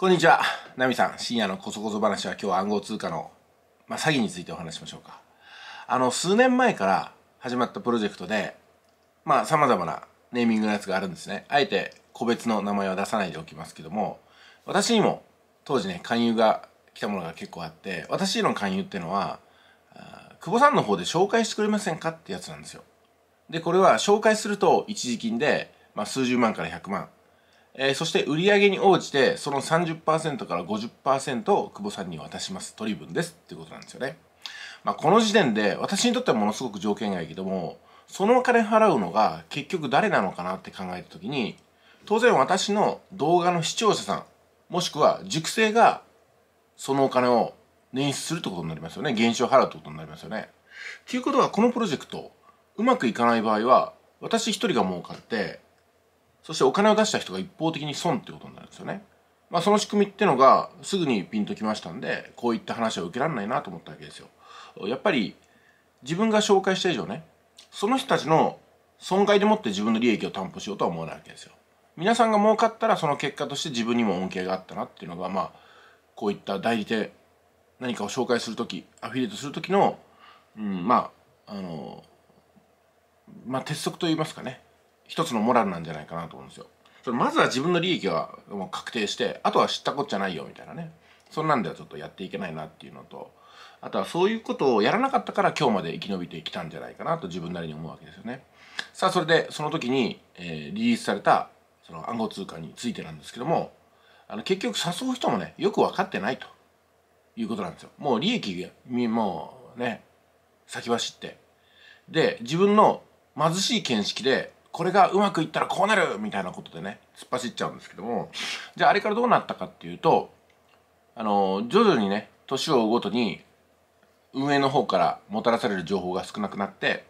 こんにちは。ナミさん、深夜のコソコソ話は今日は暗号通貨の、まあ、詐欺についてお話しましょうか。あの、数年前から始まったプロジェクトで、まあ、様々なネーミングのやつがあるんですね。あえて個別の名前は出さないでおきますけども、私にも当時ね、勧誘が来たものが結構あって、私の勧誘っていうのは、久保さんの方で紹介してくれませんかってやつなんですよ。で、これは紹介すると一時金で、まあ、数十万から100万えー、そして売上に応じてその30%から50%を久保さんに渡します取り分ですっていうことなんですよね、まあ、この時点で私にとってはものすごく条件がいいけどもそのお金払うのが結局誰なのかなって考えた時に当然私の動画の視聴者さんもしくは熟成がそのお金を捻出するってことになりますよね減少を払うってことになりますよねっていうことはこのプロジェクトうまくいかない場合は私一人が儲かってそしてお金を出した人が一方的に損ってことになるんですよね。まあ、その仕組みってのがすぐにピンときましたんでこういった話は受けられないなと思ったわけですよ。やっぱり自分が紹介した以上ねその人たちの損害でもって自分の利益を担保しようとは思わないわけですよ。皆さんが儲かったらその結果として自分にも恩恵があったなっていうのがまあこういった代理店何かを紹介する時アフィリエイトする時の、うん、まああのまあ鉄則といいますかね一つのモラルなんじゃないかなと思うんですよ。それまずは自分の利益はもう確定して、あとは知ったこっちゃないよみたいなね。そんなんではちょっとやっていけないなっていうのと、あとはそういうことをやらなかったから今日まで生き延びてきたんじゃないかなと自分なりに思うわけですよね。さあ、それでその時に、えー、リリースされたその暗号通貨についてなんですけども、あの結局誘う人もね、よく分かってないということなんですよ。もう利益が、もうね、先走って。で、自分の貧しい見識でこれがうまくいったらこうなるみたいなことでね突っ走っちゃうんですけどもじゃああれからどうなったかっていうとあの徐々にね年を追うごとに運営の方からもたらされる情報が少なくなって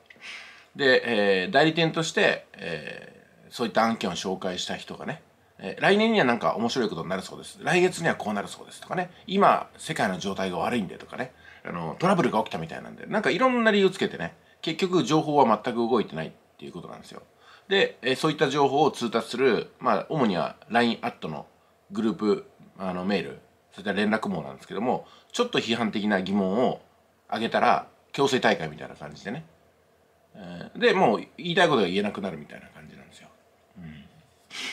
で、えー、代理店として、えー、そういった案件を紹介した人がね、えー、来年にはなんか面白いことになるそうです来月にはこうなるそうですとかね今世界の状態が悪いんでとかねあのトラブルが起きたみたいなんでなんかいろんな理由つけてね結局情報は全く動いてないっていうことなんですよ。で、えそういった情報を通達する、まあ、主には LINE アットのグループ、あの、メール、そういった連絡網なんですけども、ちょっと批判的な疑問をあげたら、強制大会みたいな感じでね。えー、で、もう言いたいことが言えなくなるみたいな感じなんですよ。うん、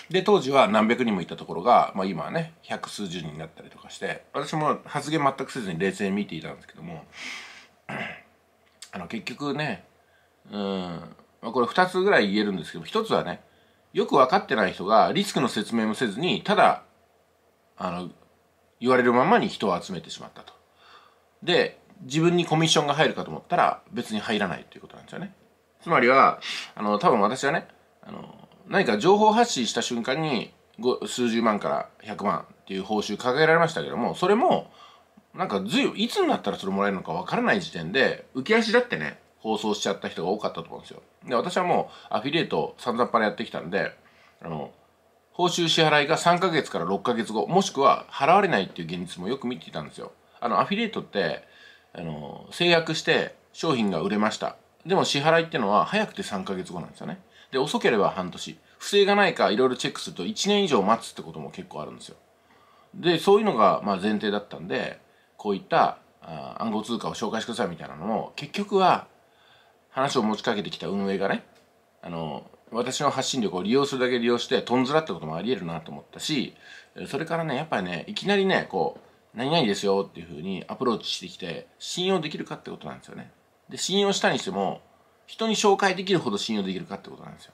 で、当時は何百人もいたところが、まあ今はね、百数十人になったりとかして、私も発言全くせずに冷静に見ていたんですけども、あの、結局ね、うん、まあ、これ2つぐらい言えるんですけど1つはねよく分かってない人がリスクの説明もせずにただあの言われるままに人を集めてしまったと。で自分にコミッションが入るかと思ったら別に入らないということなんですよね。つまりはあの多分私はねあの何か情報発信した瞬間に数十万から100万っていう報酬掲げられましたけどもそれもなんかずいいつになったらそれもらえるのか分からない時点で浮き足だってね放送しちゃった人が多かったと思うんですよ。で、私はもうアフィリエイト散々パラやってきたんで、あの、報酬支払いが3ヶ月から6ヶ月後、もしくは払われないっていう現実もよく見ていたんですよ。あの、アフィリエイトって、あの、制約して商品が売れました。でも支払いってのは早くて3ヶ月後なんですよね。で、遅ければ半年。不正がないかいろいろチェックすると1年以上待つってことも結構あるんですよ。で、そういうのがまあ前提だったんで、こういったあ暗号通貨を紹介してくださいみたいなのも、結局は話を持ちかけてきた運営がねあの私の発信力を利用するだけ利用してとんずらってこともありえるなと思ったしそれからねやっぱりねいきなりねこう何々ですよっていうふうにアプローチしてきて信用できるかってことなんですよねで信用したにしても人に紹介できるほど信用できるかってことなんですよ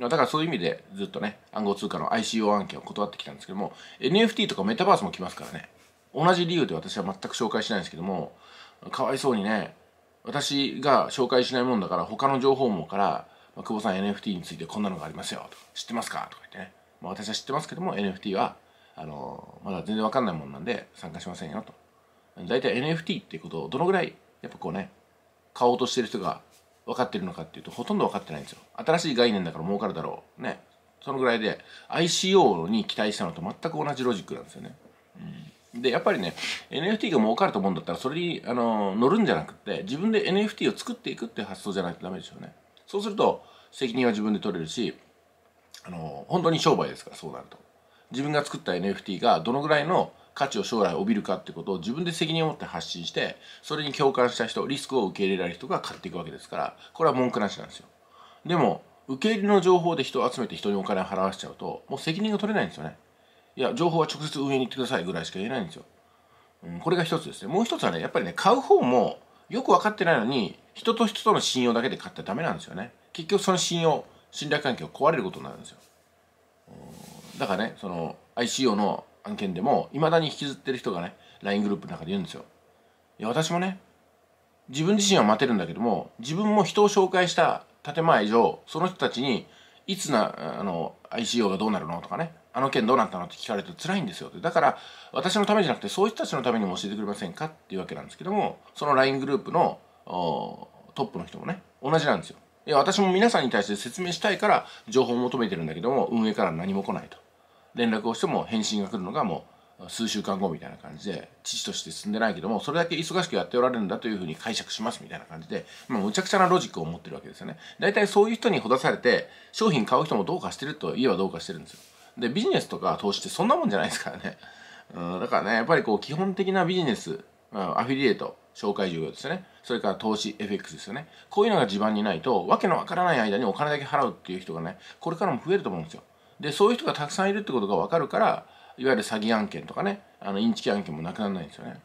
だからそういう意味でずっとね暗号通貨の ICO 案件を断ってきたんですけども NFT とかメタバースも来ますからね同じ理由で私は全く紹介しないんですけどもかわいそうにね私が紹介しないもんだから他の情報網から、まあ、久保さん NFT についてこんなのがありますよとか知ってますかとか言ってね、まあ、私は知ってますけども NFT はあのまだ全然わかんないもんなんで参加しませんよと大体 NFT っていうことをどのぐらいやっぱこうね買おうとしてる人が分かってるのかっていうとほとんど分かってないんですよ新しい概念だから儲かるだろうねそのぐらいで ICO に期待したのと全く同じロジックなんですよね、うんでやっぱりね NFT が儲かると思うんだったらそれにあの乗るんじゃなくて自分で NFT を作っていくっていう発想じゃないとダメですよねそうすると責任は自分で取れるしあの本当に商売ですからそうなると自分が作った NFT がどのぐらいの価値を将来帯びるかってことを自分で責任を持って発信してそれに共感した人リスクを受け入れられる人が買っていくわけですからこれは文句なしなんですよでも受け入れの情報で人を集めて人にお金を払わせちゃうともう責任が取れないんですよねいや情報は直接運営に行ってくださいぐらいしか言えないんですよ、うん、これが一つですねもう一つはねやっぱりね買う方もよく分かってないのに人と人との信用だけで買ったダメなんですよね結局その信用信頼関係を壊れることになるんですよ、うん、だからねその ICO の案件でもいまだに引きずってる人がね LINE グループの中で言うんですよいや私もね自分自身は待てるんだけども自分も人を紹介した建前以上その人たちにいつなあの ICO がどうなるのとかねあの件どうなったのって聞かれると辛いんですよだから、私のためじゃなくて、そういう人たちのためにも教えてくれませんかっていうわけなんですけども、その LINE グループのトップの人もね、同じなんですよ。いや、私も皆さんに対して説明したいから情報を求めてるんだけども、運営から何も来ないと。連絡をしても返信が来るのがもう数週間後みたいな感じで、父として進んでないけども、それだけ忙しくやっておられるんだというふうに解釈しますみたいな感じで、まあ、むちゃくちゃなロジックを持ってるわけですよね。大体そういう人にほだされて、商品買う人もどうかしてると言えばどうかしてるんですよ。で、ビジネスとか投資ってそんなもんじゃないですからね。うん、だからね、やっぱりこう基本的なビジネス、うん、アフィリエイト、紹介事業ですね。それから投資、FX ですよね。こういうのが地盤にないと、わけのわからない間にお金だけ払うっていう人がね、これからも増えると思うんですよ。で、そういう人がたくさんいるってことがわかるから、いわゆる詐欺案件とかね、あの、インチキ案件もなくならないんですよね。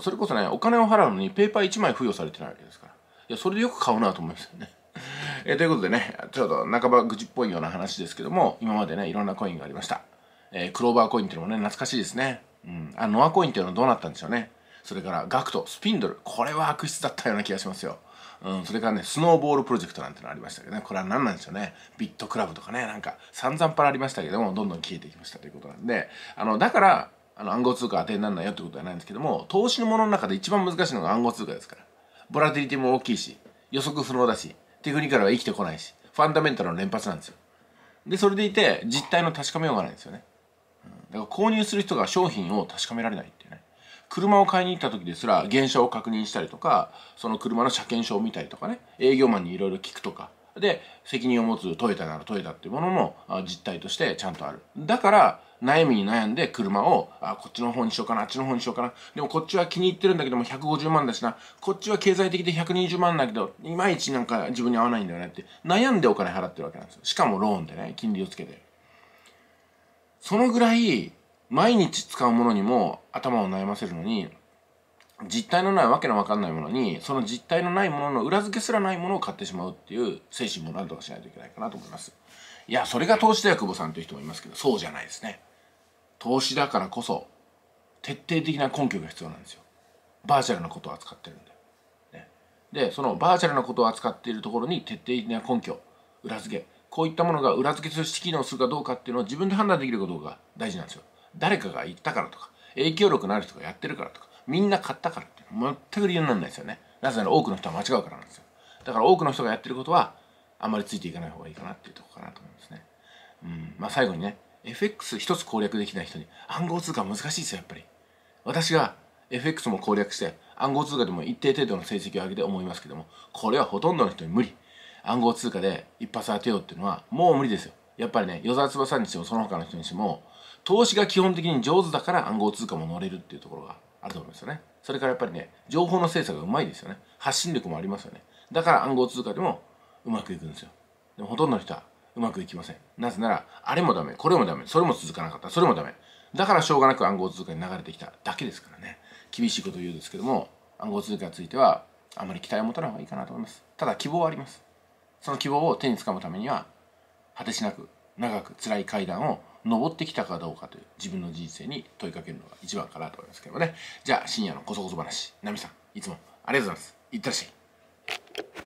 それこそね、お金を払うのにペーパー1枚付与されてないわけですから。いや、それでよく買うなと思いますよね。えー、ということでね、ちょっと半ば愚痴っぽいような話ですけども、今までね、いろんなコインがありました。えー、クローバーコインっていうのもね、懐かしいですね。うん。あ、ノアコインっていうのはどうなったんでしょうね。それから、ガクト、スピンドル。これは悪質だったような気がしますよ。うん、それからね、スノーボールプロジェクトなんてのありましたけどね、これは何なんでしょうね。ビットクラブとかね、なんか散々パラありましたけども、どんどん消えていきましたということなんで、あの、だから、あの、暗号通貨当てにならないよってことはないんですけども、投資のものの中で一番難しいのが暗号通貨ですから。ボラティリティも大きいし、予測不能だし、テクニカルは生きてこないしファンダメンタルの連発なんですよでそれでいて実態の確かめようがないんですよね、うん、だから購入する人が商品を確かめられないっていうね車を買いに行った時ですら現象を確認したりとかその車の車検証を見たりとかね営業マンにいろいろ聞くとかで責任を持つトヨタならトヨタっていうものも実態としてちゃんとあるだから悩みに悩んで車をあこっちの方にしようかなあっちの方にしようかなでもこっちは気に入ってるんだけども150万だしなこっちは経済的で120万だけどいまいちなんか自分に合わないんだよねって悩んでお金払ってるわけなんですよしかもローンでね金利をつけてそのぐらい毎日使うものにも頭を悩ませるのに実体のないわけのわかんないものにその実体のないものの裏付けすらないものを買ってしまうっていう精神もなんとかしないといけないかなと思いますいやそれが投資だよ久保さんという人もいますけどそうじゃないですね投資だからこそ徹底的な根拠が必要なんですよバーチャルなことを扱ってるんで、ね、でそのバーチャルなことを扱っているところに徹底的な根拠裏付けこういったものが裏付けするて機能するかどうかっていうのを自分で判断できることが大事なんですよ誰かが言ったからとか影響力のある人がやってるからとかみんな買ったからって全く理由にならないですよねなぜなら多くの人は間違うからなんですよだから多くの人がやってることはあんまりついていかない方がいいかなっていうとこかなと思んですねうんまあ最後にね FX 一つ攻略できない人に暗号通貨難しいですよやっぱり私が FX も攻略して暗号通貨でも一定程度の成績を上げて思いますけどもこれはほとんどの人に無理暗号通貨で一発当てようっていうのはもう無理ですよやっぱりね与沢翼にしてもその他の人にしても投資が基本的に上手だから暗号通貨も乗れるっていうところがあると思いますよね。それからやっぱりね、情報の精査がうまいですよね。発信力もありますよね。だから暗号通貨でもうまくいくんですよ。でもほとんどの人はうまくいきません。なぜなら、あれもダメ、これもダメ、それも続かなかった、それもダメ。だからしょうがなく暗号通貨に流れてきただけですからね。厳しいこと言うんですけども、暗号通貨についてはあまり期待を持たない方がいいかなと思います。ただ希望はあります。その希望を手につかむためには、果てしなく長く辛い階段を登ってきたかどうかという自分の人生に問いかけるのが一番かなと思いますけどもねじゃあ深夜のこそこそ話ナミさんいつもありがとうございますいってらっしゃい